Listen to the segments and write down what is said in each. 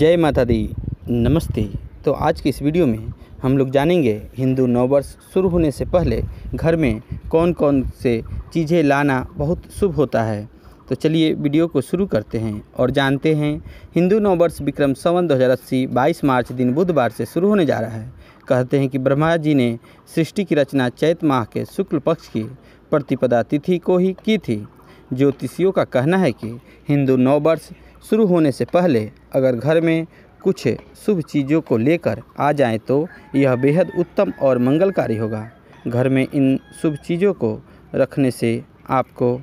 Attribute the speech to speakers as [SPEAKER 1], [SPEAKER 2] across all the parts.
[SPEAKER 1] जय माता दी नमस्ते तो आज की इस वीडियो में हम लोग जानेंगे हिंदू नववर्ष शुरू होने से पहले घर में कौन कौन से चीज़ें लाना बहुत शुभ होता है तो चलिए वीडियो को शुरू करते हैं और जानते हैं हिंदू नववर्ष विक्रम संवन दो हज़ार अस्सी बाईस मार्च दिन बुधवार से शुरू होने जा रहा है कहते हैं कि ब्रह्मा जी ने सृष्टि की रचना चैत माह के शुक्ल पक्ष की प्रतिपदा तिथि को ही की थी ज्योतिषियों का कहना है कि हिंदू नववर्ष शुरू होने से पहले अगर घर में कुछ शुभ चीज़ों को लेकर आ जाएं तो यह बेहद उत्तम और मंगलकारी होगा घर में इन शुभ चीज़ों को रखने से आपको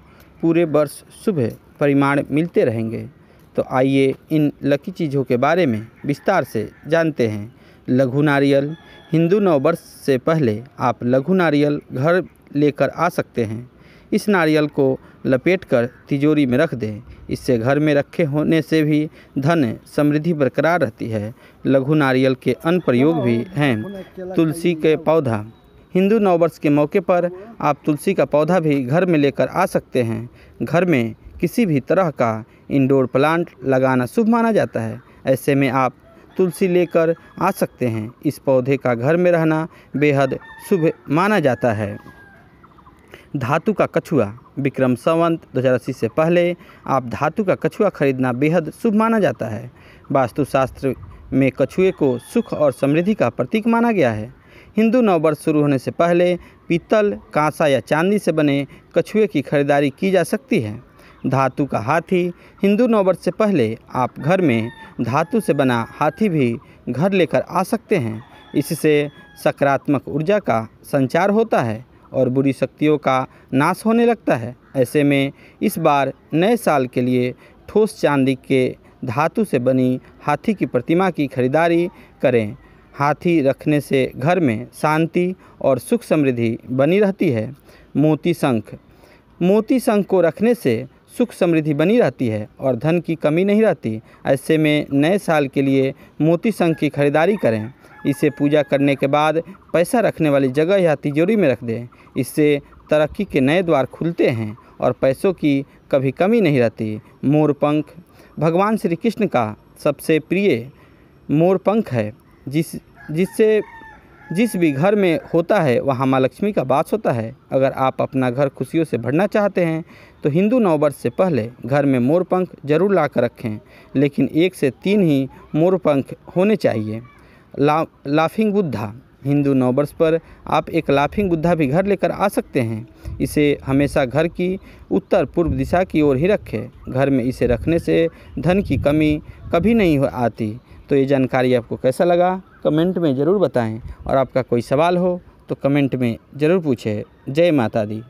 [SPEAKER 1] पूरे वर्ष शुभ परिमाण मिलते रहेंगे तो आइए इन लकी चीज़ों के बारे में विस्तार से जानते हैं लघु नारियल हिंदू नववर्ष से पहले आप लघु नारियल घर लेकर आ सकते हैं इस नारियल को लपेटकर तिजोरी में रख दें इससे घर में रखे होने से भी धन समृद्धि बरकरार रहती है लघु नारियल के अन्य प्रयोग भी हैं तुलसी के पौधा हिंदू नववर्ष के मौके पर आप तुलसी का पौधा भी घर में लेकर आ सकते हैं घर में किसी भी तरह का इंडोर प्लांट लगाना शुभ माना जाता है ऐसे में आप तुलसी लेकर आ सकते हैं इस पौधे का घर में रहना बेहद शुभ माना जाता है धातु का कछुआ विक्रम संवंत अस्सी से पहले आप धातु का कछुआ खरीदना बेहद शुभ माना जाता है वास्तुशास्त्र में कछुए को सुख और समृद्धि का प्रतीक माना गया है हिंदू नववर्ष शुरू होने से पहले पीतल कांसा या चांदी से बने कछुए की खरीदारी की जा सकती है धातु का हाथी हिंदू नववर्ष से पहले आप घर में धातु से बना हाथी भी घर लेकर आ सकते हैं इससे सकारात्मक ऊर्जा का संचार होता है और बुरी शक्तियों का नाश होने लगता है ऐसे में इस बार नए साल के लिए ठोस चांदी के धातु से बनी हाथी की प्रतिमा की खरीदारी करें हाथी रखने से घर में शांति और सुख समृद्धि बनी रहती है मोती शंख मोती शंख को रखने से सुख समृद्धि बनी रहती है और धन की कमी नहीं रहती ऐसे में नए साल के लिए मोती संघ की खरीदारी करें इसे पूजा करने के बाद पैसा रखने वाली जगह या तिजोरी में रख दें इससे तरक्की के नए द्वार खुलते हैं और पैसों की कभी कमी नहीं रहती मोरपंख भगवान श्री कृष्ण का सबसे प्रिय मोरपंख है जिस जिससे जिस भी घर में होता है वहाँ माँ लक्ष्मी का वास होता है अगर आप अपना घर खुशियों से भरना चाहते हैं तो हिंदू नववर्ष से पहले घर में मोरपंख जरूर ला कर रखें लेकिन एक से तीन ही मोरपंख होने चाहिए ला लाफिंग बुद्धा हिंदू नववर्ष पर आप एक लाफिंग बुद्धा भी घर लेकर आ सकते हैं इसे हमेशा घर की उत्तर पूर्व दिशा की ओर ही रखें घर में इसे रखने से धन की कमी कभी नहीं आती तो ये जानकारी आपको कैसा लगा कमेंट में ज़रूर बताएं और आपका कोई सवाल हो तो कमेंट में ज़रूर पूछें जय माता दी